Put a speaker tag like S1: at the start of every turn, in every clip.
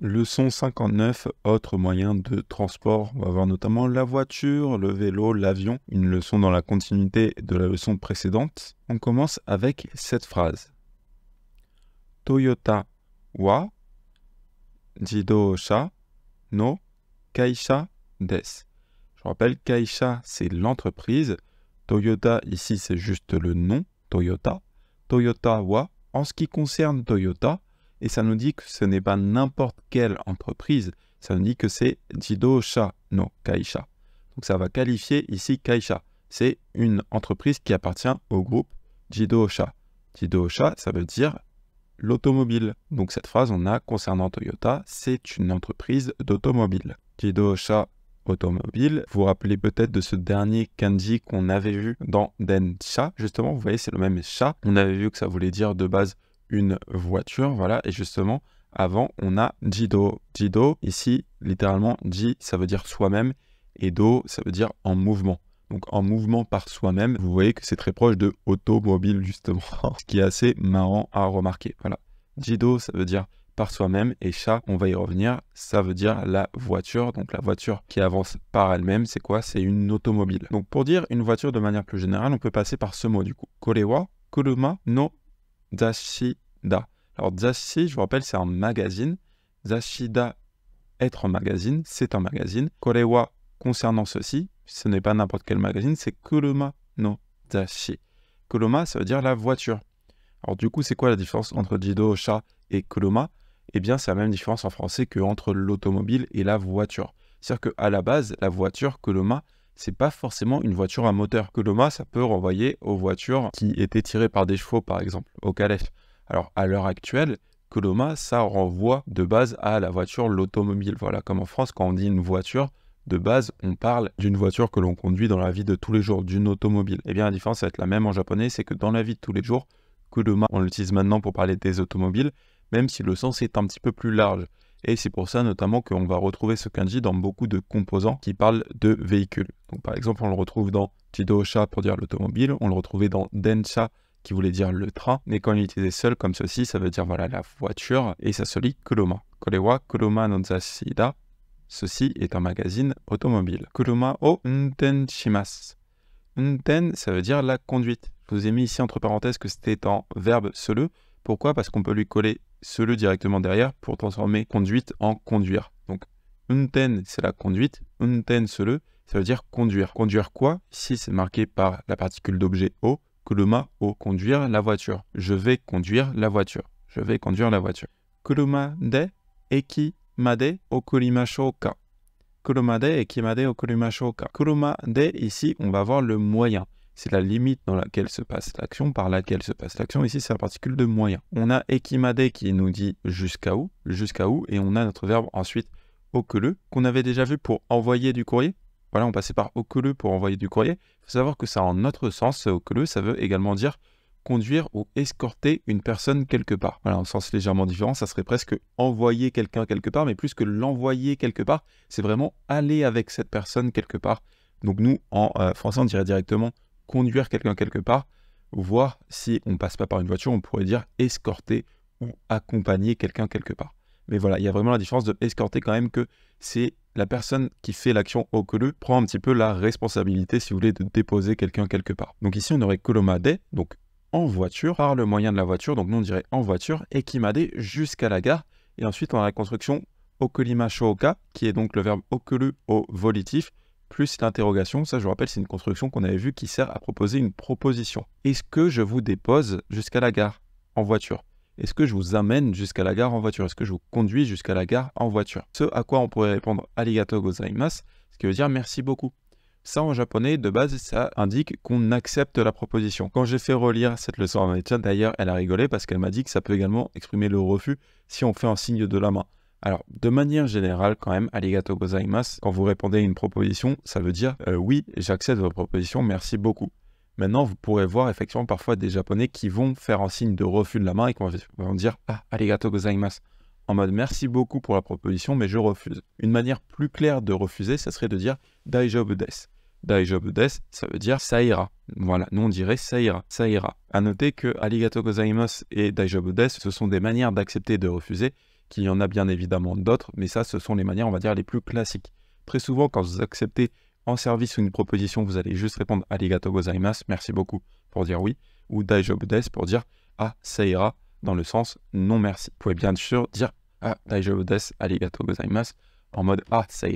S1: Leçon 59, autres moyens de transport. On va voir notamment la voiture, le vélo, l'avion. Une leçon dans la continuité de la leçon précédente. On commence avec cette phrase. Toyota wa sha no kaisha des. Je rappelle, kaisha c'est l'entreprise. Toyota ici c'est juste le nom, Toyota. Toyota wa, en ce qui concerne Toyota, et ça nous dit que ce n'est pas n'importe quelle entreprise, ça nous dit que c'est Jidosha no Kaisha. Donc ça va qualifier ici Kaisha. C'est une entreprise qui appartient au groupe Jidosha. Jidosha, ça veut dire l'automobile. Donc cette phrase, on a concernant Toyota, c'est une entreprise d'automobile. Jidosha automobile. Vous vous rappelez peut-être de ce dernier kanji qu'on avait vu dans Densha. Justement, vous voyez, c'est le même chat. On avait vu que ça voulait dire de base une voiture, voilà, et justement, avant, on a Jido. Jido, ici, littéralement, Ji, ça veut dire soi-même, et Do, ça veut dire en mouvement. Donc en mouvement par soi-même, vous voyez que c'est très proche de automobile, justement, ce qui est assez marrant à remarquer. Voilà. Jido, ça veut dire par soi-même, et CHA on va y revenir, ça veut dire la voiture. Donc la voiture qui avance par elle-même, c'est quoi C'est une automobile. Donc pour dire une voiture de manière plus générale, on peut passer par ce mot du coup. Korewa, no dashi alors, Zashi, je vous rappelle, c'est un magazine. DA, être un magazine, c'est un magazine. Korewa, concernant ceci, ce n'est pas n'importe quel magazine, c'est Kuruma no Zashi. Kuruma, ça veut dire la voiture. Alors, du coup, c'est quoi la différence entre Jido, et Kuruma Eh bien, c'est la même différence en français qu'entre l'automobile et la voiture. C'est-à-dire qu'à la base, la voiture Kuruma, c'est pas forcément une voiture à moteur. Kuruma, ça peut renvoyer aux voitures qui étaient tirées par des chevaux, par exemple, au calèche. Alors à l'heure actuelle, Kodoma, ça renvoie de base à la voiture, l'automobile. Voilà, comme en France, quand on dit une voiture, de base, on parle d'une voiture que l'on conduit dans la vie de tous les jours, d'une automobile. Eh bien, la différence, va être la même en japonais, c'est que dans la vie de tous les jours, Kodoma, on l'utilise maintenant pour parler des automobiles, même si le sens est un petit peu plus large. Et c'est pour ça notamment qu'on va retrouver ce kanji dans beaucoup de composants qui parlent de véhicules. Donc, par exemple, on le retrouve dans Sha pour dire l'automobile, on le retrouvait dans Densha qui voulait dire le train, mais quand il était seul comme ceci, ça veut dire voilà la voiture, et ça se lit Kuruma. Korewa Kuruma no Ceci est un magazine automobile. Koloma o unten shimasu. Unten, ça veut dire la conduite. Je vous ai mis ici entre parenthèses que c'était en verbe seul. Pourquoi Parce qu'on peut lui coller seul directement derrière pour transformer conduite en conduire. Donc unten, c'est la conduite. Unten sele, ça veut dire conduire. Conduire quoi Ici, c'est marqué par la particule d'objet o. Kuruma, au conduire la voiture. Je vais conduire la voiture. Je vais conduire la voiture. Kuruma de eki made o Kuruma de eki made okurimashou Kuruma de ici, on va voir le moyen. C'est la limite dans laquelle se passe l'action, par laquelle se passe l'action. Ici, c'est la particule de moyen. On a ekimade qui nous dit jusqu'à où, jusqu'à où, et on a notre verbe ensuite okuru qu'on avait déjà vu pour envoyer du courrier. Voilà, on passait par coleux pour envoyer du courrier. Il faut savoir que ça en notre sens. Euh, Okele, ça veut également dire conduire ou escorter une personne quelque part. Voilà, en sens légèrement différent, ça serait presque envoyer quelqu'un quelque part, mais plus que l'envoyer quelque part, c'est vraiment aller avec cette personne quelque part. Donc nous, en euh, français, on dirait directement conduire quelqu'un quelque part, voire si on ne passe pas par une voiture, on pourrait dire escorter ou accompagner quelqu'un quelque part. Mais voilà, il y a vraiment la différence de escorter quand même que c'est la personne qui fait l'action au prend un petit peu la responsabilité, si vous voulez, de déposer quelqu'un quelque part. Donc ici, on aurait Kolomade, donc en voiture, par le moyen de la voiture, donc nous on dirait en voiture, et Kimade jusqu'à la gare. Et ensuite, on a la construction Okolima qui est donc le verbe okolu au volitif, plus l'interrogation. Ça, je vous rappelle, c'est une construction qu'on avait vue qui sert à proposer une proposition. Est-ce que je vous dépose jusqu'à la gare en voiture est-ce que je vous amène jusqu'à la gare en voiture Est-ce que je vous conduis jusqu'à la gare en voiture Ce à quoi on pourrait répondre arigato gozaimasu, ce qui veut dire merci beaucoup. Ça, en japonais, de base, ça indique qu'on accepte la proposition. Quand j'ai fait relire cette leçon à d'ailleurs, elle a rigolé parce qu'elle m'a dit que ça peut également exprimer le refus si on fait un signe de la main. Alors, de manière générale, quand même, arigato gozaimasu, quand vous répondez à une proposition, ça veut dire euh, oui, j'accepte votre proposition, merci beaucoup. Maintenant, vous pourrez voir effectivement parfois des Japonais qui vont faire un signe de refus de la main et qui vont dire Ah, arigato gozaimasu en mode merci beaucoup pour la proposition, mais je refuse. Une manière plus claire de refuser, ça serait de dire Daijobu des. Daijobu des, ça veut dire ça ira. Voilà, nous on dirait ça ira, ça ira. À noter que Arigato gozaimasu et Daijobu des, ce sont des manières d'accepter et de refuser, qu'il y en a bien évidemment d'autres, mais ça, ce sont les manières, on va dire, les plus classiques. Très souvent, quand vous acceptez en service ou une proposition, vous allez juste répondre Arigato gozaimasu, merci beaucoup pour dire oui, ou Daijobu des pour dire Ah, ça dans le sens non merci. Vous pouvez bien sûr dire Ah, Daijobu des, Arigato gozaimasu, en mode Ah, ça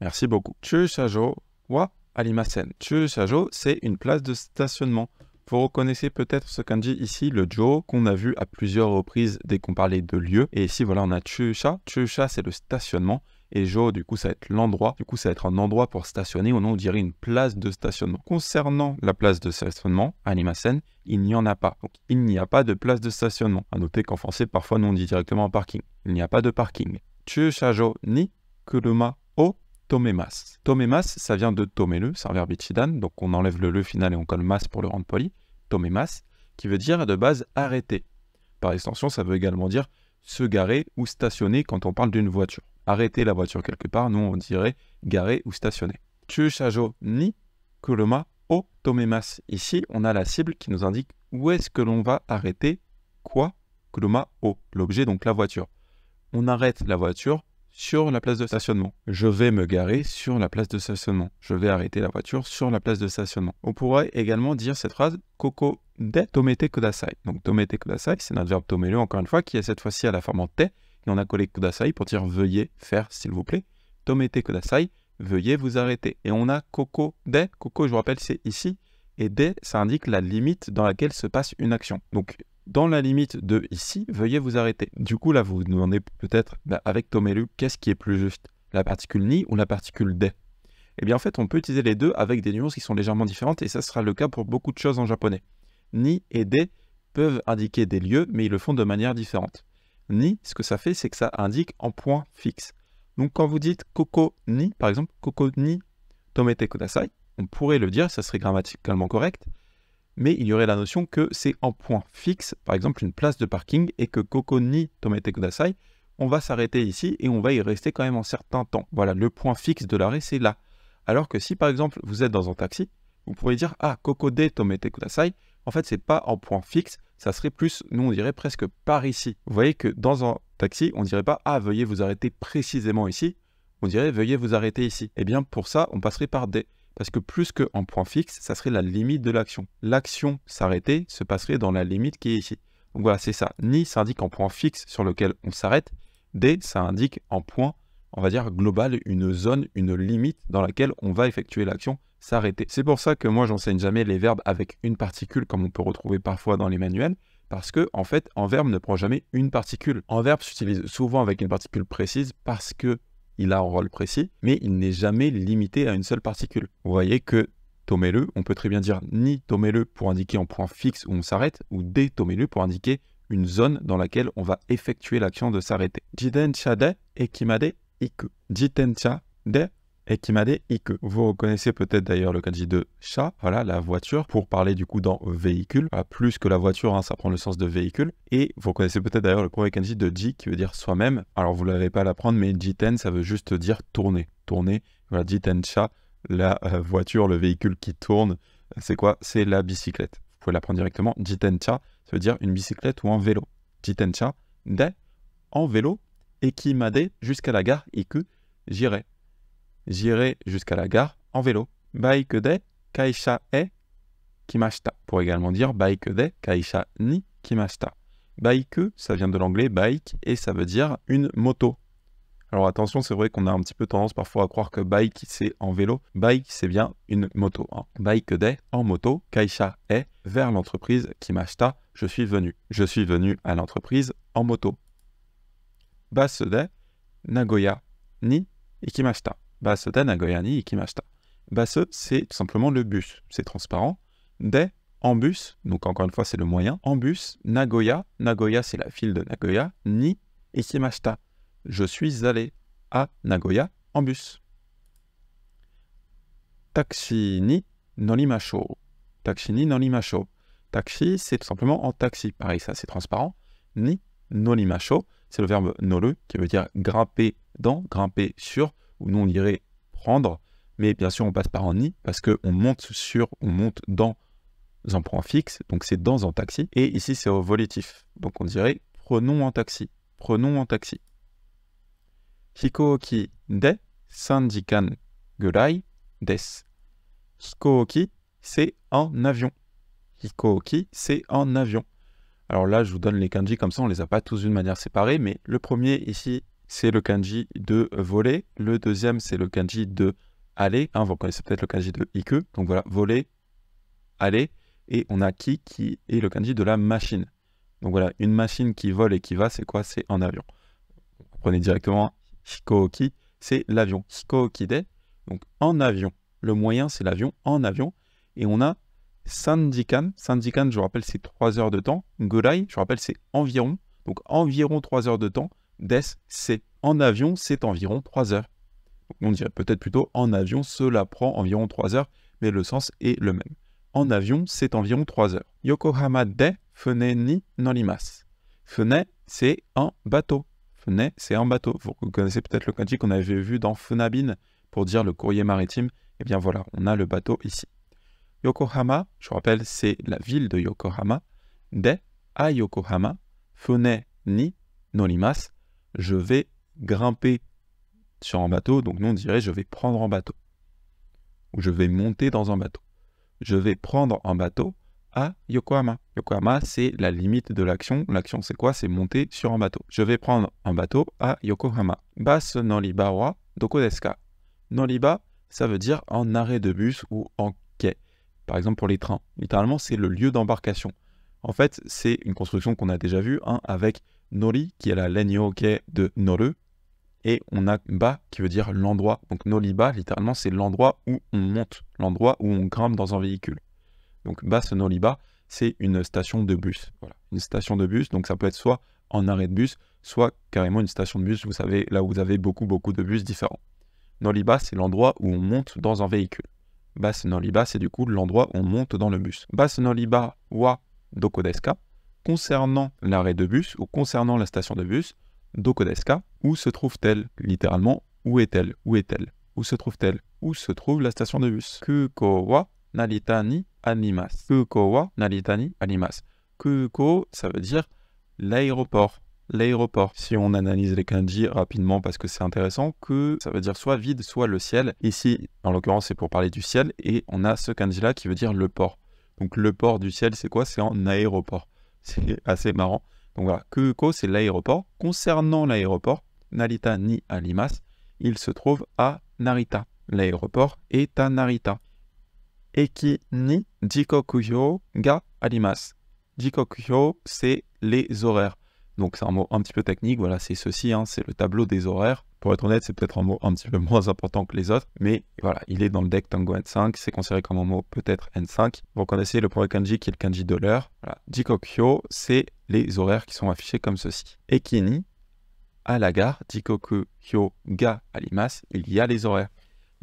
S1: merci beaucoup. Chushajo wa alimasen. Chushajo, c'est une place de stationnement. Vous reconnaissez peut-être ce kanji ici, le jo, qu'on a vu à plusieurs reprises dès qu'on parlait de lieu. Et ici, voilà, on a chusha. Chusha, c'est le stationnement et Jo, du coup, ça va être l'endroit. Du coup, ça va être un endroit pour stationner, ou non, on dirait une place de stationnement. Concernant la place de stationnement, Animasen, il n'y en a pas. Donc, il n'y a pas de place de stationnement. À noter qu'en français, parfois, nous, on dit directement parking. Il n'y a pas de parking. Chushajo ni kuruma o tomemas. Tomemas, ça vient de tomelu, c'est un verbe ichidan, donc on enlève le le final et on colle mas pour le rendre poli. Tomemas, qui veut dire de base arrêter. Par extension, ça veut également dire se garer ou stationner quand on parle d'une voiture arrêter la voiture quelque part, nous on dirait garer ou stationner. Chushajo ni kuruma o tomemas. Ici, on a la cible qui nous indique où est-ce que l'on va arrêter quoi kuruma o, l'objet donc la voiture. On arrête la voiture sur la place de stationnement. Je vais me garer sur la place de stationnement. Je vais arrêter la voiture sur la place de stationnement. On pourrait également dire cette phrase Koko de tomete kudasai. Donc tomete kudasai, c'est un adverbe tomelo encore une fois qui est cette fois-ci à la forme en te on a « collé Kudasai pour dire veuillez faire, s'il vous plaît. Tomete Kudasai, veuillez vous arrêter. Et on a koko de, Coco, je vous rappelle, c'est ici. Et de, ça indique la limite dans laquelle se passe une action. Donc, dans la limite de ici, veuillez vous arrêter. Du coup, là, vous vous demandez peut-être, bah, avec Tomelu, qu'est-ce qui est plus juste La particule ni ou la particule de Eh bien, en fait, on peut utiliser les deux avec des nuances qui sont légèrement différentes, et ça sera le cas pour beaucoup de choses en japonais. Ni et de peuvent indiquer des lieux, mais ils le font de manière différente ni, ce que ça fait, c'est que ça indique en point fixe. Donc quand vous dites coco ni, par exemple, coco ni tomete kudasai, on pourrait le dire, ça serait grammaticalement correct, mais il y aurait la notion que c'est en point fixe, par exemple une place de parking, et que coco ni tomete kudasai, on va s'arrêter ici et on va y rester quand même un certain temps. Voilà, le point fixe de l'arrêt, c'est là. Alors que si par exemple vous êtes dans un taxi, vous pourriez dire ah coco de tomete kudasai, en fait, c'est pas en point fixe, ça serait plus, nous on dirait presque par ici. Vous voyez que dans un taxi, on dirait pas ah veuillez vous arrêter précisément ici, on dirait veuillez vous arrêter ici. Eh bien pour ça, on passerait par des parce que plus qu'en point fixe, ça serait la limite de l'action. L'action s'arrêter se passerait dans la limite qui est ici. Donc voilà, c'est ça. Ni ça indique en point fixe sur lequel on s'arrête, D ça indique en point, on va dire global, une zone, une limite dans laquelle on va effectuer l'action c'est pour ça que moi, j'enseigne jamais les verbes avec une particule comme on peut retrouver parfois dans les manuels. Parce que, en fait, un verbe ne prend jamais une particule. En verbe s'utilise souvent avec une particule précise parce qu'il a un rôle précis, mais il n'est jamais limité à une seule particule. Vous voyez que tomé le on peut très bien dire ni tomé le pour indiquer un point fixe où on s'arrête, ou dé-tomé le pour indiquer une zone dans laquelle on va effectuer l'action de s'arrêter. Jitencha de ekimade iku. de Ekimade Ike. Vous connaissez peut-être d'ailleurs le kanji de cha, voilà, la voiture, pour parler du coup dans véhicule, plus que la voiture, hein, ça prend le sens de véhicule. Et vous connaissez peut-être d'ailleurs le premier kanji de ji qui veut dire soi-même. Alors vous ne l'avez pas à l'apprendre, mais jiten ça veut juste dire tourner. Tourner, voilà, jiten cha, la euh, voiture, le véhicule qui tourne, c'est quoi C'est la bicyclette. Vous pouvez l'apprendre directement. Jiten cha, ça veut dire une bicyclette ou un vélo. Jiten cha, de, en vélo, Ekimade, jusqu'à la gare, Iku, j'irai. J'irai jusqu'à la gare en vélo. Bike de kaisha e kimashita. Pour également dire bike de kaisha ni kimashita. Bike, ça vient de l'anglais bike et ça veut dire une moto. Alors attention, c'est vrai qu'on a un petit peu tendance parfois à croire que bike c'est en vélo. Bike c'est bien une moto. Hein. Bike de en moto, Kaisha e vers l'entreprise kimashita je suis venu. Je suis venu à l'entreprise en moto. Basse de Nagoya, ni ikimashita. Nagoya ni Ikimashita. Baso, c'est tout simplement le bus, c'est transparent. DE, en bus, donc encore une fois, c'est le moyen. En bus, Nagoya, Nagoya, c'est la ville de Nagoya, ni Ikimashita. Je suis allé à Nagoya en bus. Taxi ni Nolimasho. Taxi ni Nolimasho. Taxi, c'est tout simplement en taxi. Pareil, ça, c'est transparent. Ni nonimasho c'est le verbe noru qui veut dire grimper dans, grimper sur nous on dirait prendre, mais bien sûr on passe par un i parce qu'on monte sur, on monte dans un point fixe, donc c'est dans un taxi, et ici c'est au volitif, donc on dirait prenons en taxi, prenons un taxi. Hikoki de sandikan gurai des. Hikoki c'est en avion. hikoki c'est en avion. Alors là, je vous donne les kanji comme ça, on les a pas tous d'une manière séparée, mais le premier ici, c'est le kanji de voler. Le deuxième, c'est le kanji de aller. Hein, vous connaissez peut-être le kanji de ike ». Donc voilà, voler, aller. Et on a ki qui est le kanji de la machine. Donc voilà, une machine qui vole et qui va, c'est quoi C'est en avion. Vous prenez directement hikoki, c'est l'avion. Hikookide, donc en avion. Le moyen, c'est l'avion, en avion. Et on a Sandikan. Sandikan, je vous rappelle, c'est 3 heures de temps. Gurai, je vous rappelle, c'est environ. Donc environ 3 heures de temps c'est « En avion, c'est environ 3 heures. On dirait peut-être plutôt en avion, cela prend environ 3 heures, mais le sens est le même. En avion, c'est environ 3 heures. Yokohama de fune ni norimas. Fune, c'est en bateau. Fune, c'est en bateau. Vous connaissez peut-être le kanji qu'on avait vu dans Funabin pour dire le courrier maritime. Eh bien voilà, on a le bateau ici. Yokohama, je vous rappelle, c'est la ville de Yokohama. De à Yokohama, fune ni norimas, je vais grimper sur un bateau, donc nous on dirait je vais prendre un bateau, ou je vais monter dans un bateau. Je vais prendre un bateau à Yokohama. Yokohama, c'est la limite de l'action. L'action, c'est quoi C'est monter sur un bateau. Je vais prendre un bateau à Yokohama. Bas Noliba wa doko Noliba, ça veut dire en arrêt de bus ou en quai. Par exemple, pour les trains. Littéralement, c'est le lieu d'embarcation. En fait, c'est une construction qu'on a déjà vue, hein, avec Nori, qui est la ligne de Noru. Et on a Ba, qui veut dire l'endroit. Donc Ba, littéralement, c'est l'endroit où on monte, l'endroit où on grimpe dans un véhicule. Donc basse Noliba Ba, c'est une station de bus. Voilà, une station de bus. Donc ça peut être soit en arrêt de bus, soit carrément une station de bus, vous savez, là où vous avez beaucoup, beaucoup de bus différents. Ba, c'est l'endroit où on monte dans un véhicule. Bas Ba, c'est du coup l'endroit où on monte dans le bus. Bas Ba, wa Dokodeska, concernant l'arrêt de bus ou concernant la station de bus d'Okodeska. Où se trouve-t-elle Littéralement, où est-elle Où est-elle Où se trouve-t-elle Où se trouve la station de bus Kukowa wa naritani animas. Kukowa wa animas. Kuko, ça veut dire l'aéroport. L'aéroport. Si on analyse les kanji rapidement parce que c'est intéressant, que ça veut dire soit vide, soit le ciel. Ici, en l'occurrence, c'est pour parler du ciel et on a ce kanji là qui veut dire le port. Donc le port du ciel, c'est quoi C'est en aéroport. C'est assez marrant. Donc voilà, Kuko, c'est l'aéroport. Concernant l'aéroport, Narita ni Alimas, il se trouve à Narita. L'aéroport est à Narita. Eki ni Jikokuyo ga Alimas. Jikokuyo, c'est les horaires. Donc c'est un mot un petit peu technique, voilà, c'est ceci, hein, c'est le tableau des horaires. Pour être honnête, c'est peut-être un mot un petit peu moins important que les autres, mais voilà, il est dans le deck Tango N5, c'est considéré comme un mot peut-être N5. Vous connaissez le premier kanji qui est le kanji de l'heure. Voilà. Jikokyo, c'est les horaires qui sont affichés comme ceci. Ekini, à la gare, Jikoku Ga Alimas, il y a les horaires.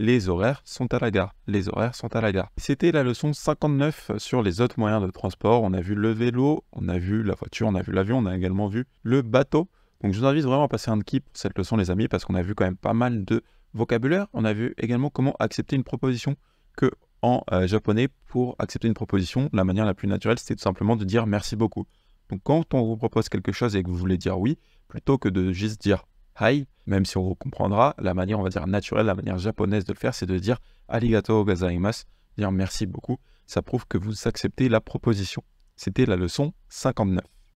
S1: Les horaires sont à la gare. Les horaires sont à la gare. C'était la leçon 59 sur les autres moyens de transport. On a vu le vélo, on a vu la voiture, on a vu l'avion, on a également vu le bateau. Donc je vous invite vraiment à passer un kip cette leçon les amis parce qu'on a vu quand même pas mal de vocabulaire. On a vu également comment accepter une proposition que en euh, japonais pour accepter une proposition, la manière la plus naturelle c'était tout simplement de dire merci beaucoup. Donc quand on vous propose quelque chose et que vous voulez dire oui, plutôt que de juste dire même si on vous comprendra, la manière, on va dire, naturelle, la manière japonaise de le faire, c'est de dire arigato Gazaimas, dire merci beaucoup. Ça prouve que vous acceptez la proposition. C'était la leçon 59.